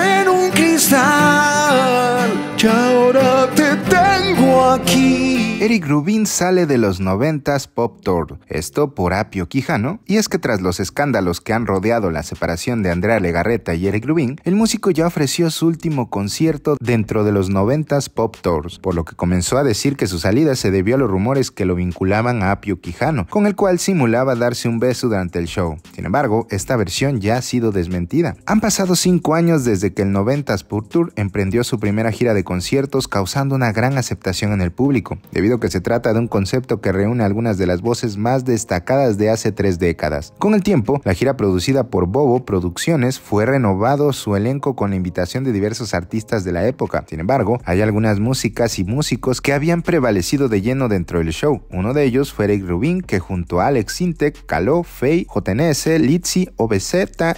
en un cristal que ahora te tengo aquí. Eric Rubin sale de los 90s Pop Tour, esto por Apio Quijano, y es que tras los escándalos que han rodeado la separación de Andrea Legarreta y Eric Rubin, el músico ya ofreció su último concierto dentro de los 90s Pop Tours, por lo que comenzó a decir que su salida se debió a los rumores que lo vinculaban a Apio Quijano, con el cual simulaba darse un beso durante el show. Sin embargo, esta versión ya ha sido desmentida. Han pasado 5 años desde que el 90s Pop Tour emprendió su primera gira de conciertos causando una gran aceptación en el público, debido que se trata de un concepto que reúne algunas de las voces más destacadas de hace tres décadas. Con el tiempo, la gira producida por Bobo Producciones fue renovado su elenco con la invitación de diversos artistas de la época. Sin embargo, hay algunas músicas y músicos que habían prevalecido de lleno dentro del show. Uno de ellos fue Eric Rubin, que junto a Alex Sintek, Caló, Fey, JNS, Litzy, OBZ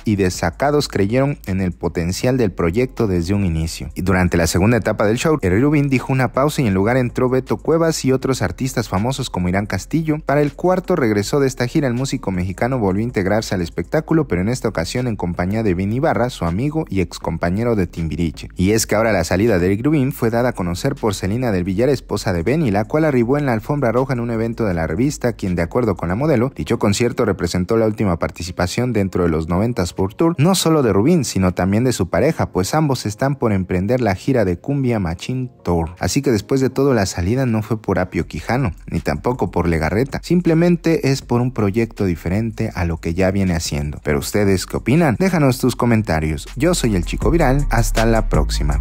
y Desacados creyeron en el potencial del proyecto desde un inicio. Y durante la segunda etapa del show, Eric Rubin dijo una pausa y en lugar entró Beto Cuevas y otros artistas famosos como Irán Castillo. Para el cuarto regreso de esta gira, el músico mexicano volvió a integrarse al espectáculo, pero en esta ocasión en compañía de Benny Barra, su amigo y ex compañero de Timbiriche. Y es que ahora la salida de Eric Rubin fue dada a conocer por Celina del Villar, esposa de Benny, la cual arribó en la alfombra roja en un evento de la revista, quien de acuerdo con la modelo, dicho concierto representó la última participación dentro de los 90s por tour, no solo de Rubin, sino también de su pareja, pues ambos están por emprender la gira de Cumbia Machine Tour. Así que después de todo la salida no fue por por Apio Quijano, ni tampoco por Legarreta. Simplemente es por un proyecto diferente a lo que ya viene haciendo. Pero ustedes, ¿qué opinan? Déjanos tus comentarios. Yo soy el Chico Viral. Hasta la próxima.